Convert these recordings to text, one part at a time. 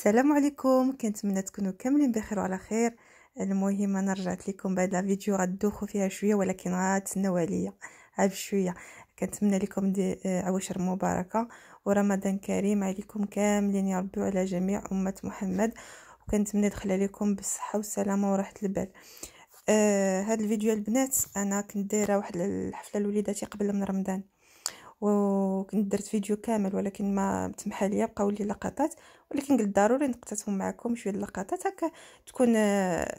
السلام عليكم كنتمنى تكونوا كاملين بخير وعلى خير المهم انا رجعت لكم بعد لا فيديو غدوخوا فيها شويه ولكن غتسناو عليا غير شويه كنتمنى لكم دي عواشر مباركه ورمضان كريم عليكم كاملين يا ربي وعلى جميع امه محمد وكنتمنى دخل عليكم بالصحه والسلامه وراحه البال آه الفيديو البنات انا كنت دايره واحد الحفله لوليداتي قبل من رمضان وكنت درت فيديو كامل ولكن ما تمحى ليا بقاو لي لقطات ولكن قلت ضروري نقطتهم معكم شويه اللقطات هكا تكون الا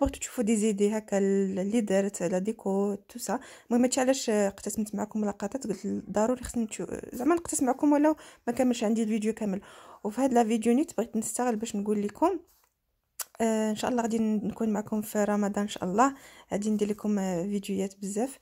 بغيتو تشوفوا دي زيدي هكا اللي دارت على ديكو توسا المهم ماشي علاش قتسمت معكم لقطات قلت ضروري خصني زعما نقتس معكم ولو ما كملش عندي الفيديو كامل وفي هاد لا فيديو نيت بغيت نستغل باش نقول لكم آه ان شاء الله غادي نكون معكم في رمضان ان شاء الله غادي ندير لكم آه، فيديوهات بزاف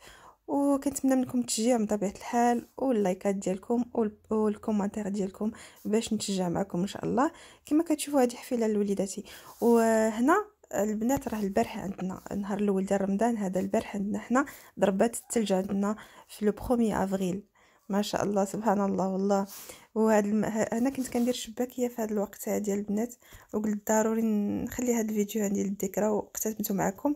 وكنتمنى منكم التشجيع من طبيعه الحال واللايكات ديالكم والكومنتير ديالكم باش نتشجع معكم ان شاء الله كما كتشوفوا هذه حفله لوليداتي وهنا البنات راه البارح عندنا النهار الاول ديال رمضان هذا البارح عندنا حنا ضربات الثلج عندنا في لو برومي افريل ما شاء الله سبحان الله والله وهاد الم... انا كنت كندير شباكيه في هذا الوقت ديال البنات وقلت ضروري نخلي هذا الفيديو عندي للذكرى واقتسمته معكم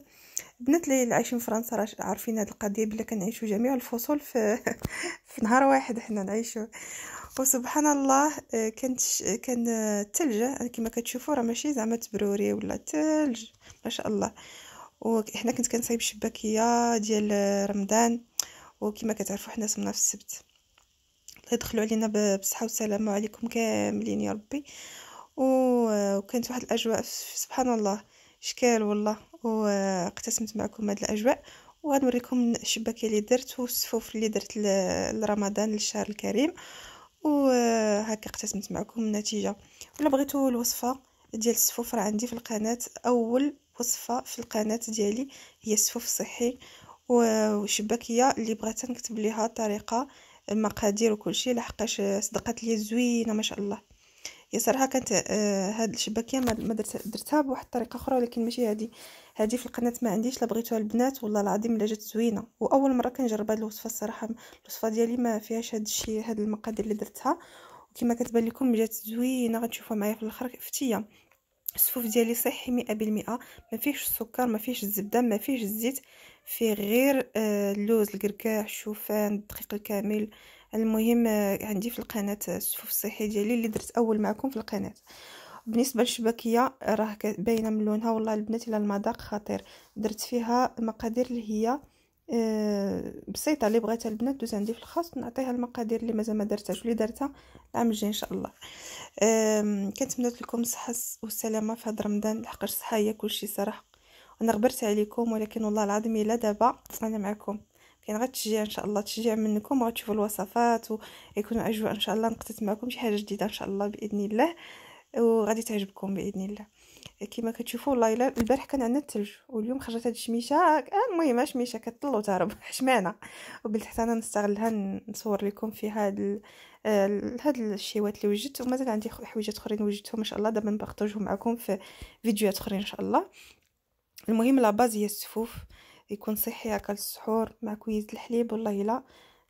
البنات اللي عايشين في فرنسا راه عارفين هاد القضيه بلا كنعيشو جميع الفصول في في نهار واحد حنا نعيشوا وسبحان الله كانت آه، كان آه، الثلج آه، كما كتشوفوا راه ماشي زعما تبروري ولا الثلج ما شاء الله وحنا كنت كنصايب الشباكيه ديال رمضان وكما كتعرفوا حنا صمنا في السبت الله يدخلوا علينا بالصحه والسلامه عليكم كاملين يا ربي وكانت واحد الاجواء سبحان الله شكال والله واقتسمت معكم هاد الاجواء وغنوريكم الشباكيه اللي درت والسفوف اللي درت لرمضان للشهر الكريم وهكا اقتسمت معكم النتيجه ولا بغيتو الوصفه ديال السفوف راه عندي في القناه اول وصفه في القناه ديالي هي السفوف الصحي وشباكيه اللي بغات نكتب ليها طريقه المقادير وكل شيء لحقاش صدقات لي زوينه ما شاء الله هي صراحه كانت هاد الشباكيه ما درتها بواحد الطريقه اخرى ولكن ماشي هادي هادي في القناه ما عنديش لا بغيتوها البنات والله العظيم الا جات زوينه واول مره كنجرب هاد الوصفه الصراحه الوصفه ديالي ما فيهاش هاد الشيء هاد المقادير اللي درتها وكما كتبان لكم جات زوينه غتشوفوها معايا في الاخر فتيه السفوف ديالي صحي مئة بالمئة ما فيهش السكر ما فيهش الزبدة ما فيهش الزيت فيه غير آه، اللوز الكركاع الشوفان الدقيق الكامل المهم عندي في القناه الشفوف الصحي ديالي اللي درت اول معكم في القناه بالنسبه للشبكيه راه باينه من لونها والله البنات الى المذاق خطير درت فيها مقادير اللي هي آه، بسيطه اللي بغاتها البنات دوز عندي في الخاص نعطيها المقادير اللي مازال ما درتهاش اللي درتها العام الجاي ان شاء الله كنتمنى لكم الصحه والسلامه في هذا رمضان لحقاش الصحه هي كلشي صراحه انا غبرت عليكم ولكن والله العظيم الا دابا انا معكم كاين غير التشجيع ان شاء الله تشجيع منكم وغتشوفوا الوصفات ويكون اجواء ان شاء الله نقتت معكم شي حاجه جديده ان شاء الله باذن الله وغادي تعجبكم باذن الله كما كتشوفوا والله الا البارح كان عندنا الثلج واليوم خرجت هاد الشميشه المهم الشميشه كتطل وتهرب حشمانه وقلت حتى انا نستغلها نصور لكم في هاد آه، هاد الشيوات اللي وجدت ومازال عندي حويجات اخرين وجدتهم ان شاء الله دابا نبارطاجهم معكم في فيديوهات اخرين ان شاء الله المهم لا باز هي السفوف يكون صحي اكل السحور مع كويس الحليب والله الا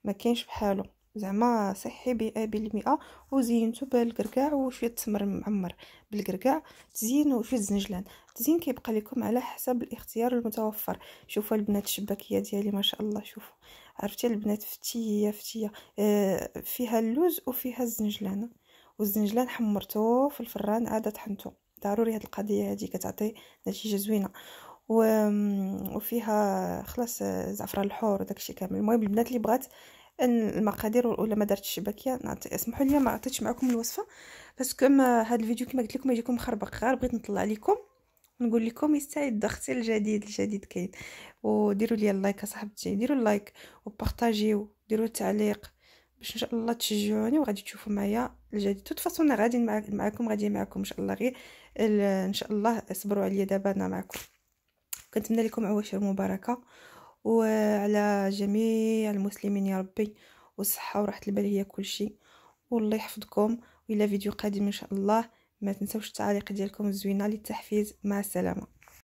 ما كاينش بحالو زعما صحي مئة بالمئة وزينته بالكركاع وشويه تمر معمر بالكركاع تزينو وشويه الزنجلان التزيين كيبقى لكم على حسب الاختيار المتوفر شوفوا البنات الشباكيه ديالي ما شاء الله شوفوا عرفتي البنات فتيه فتيه آه فيها اللوز وفيها الزنجلان والزنجلان حمرته في الفران عاد طحنتو ضروري هاد القضيه هادي كتعطي نتيجه زوينه وفيها خلاص زعفران الحور وداكشي كامل المهم البنات اللي بغات المقادير ولا ما درتش الشبكيه اسمحوا لي ما عطيتش معكم الوصفه باسكو هذا الفيديو كما قلت لكم يجيكم مخربق غير بغيت نطلع لكم نقول لكم يستعد ضغطي الجديد الجديد كاين وديروا لي اللايك اصاحبتي ديروا اللايك وبارطاجيو ديروا التعليق باش ان شاء الله تشجعوني وغادي تشوفوا معايا الجديد توت فاصون غادي معاكم غادي معاكم ان شاء الله غير ان شاء الله اصبروا عليا دابا انا معكم كنتمنى لكم عواشر مباركه وعلى جميع المسلمين يا ربي والصحه وراحه البال هي كل شيء والله يحفظكم والى فيديو قادم ان شاء الله ما تنسوش التعليق ديالكم الزوينه للتحفيز مع السلامه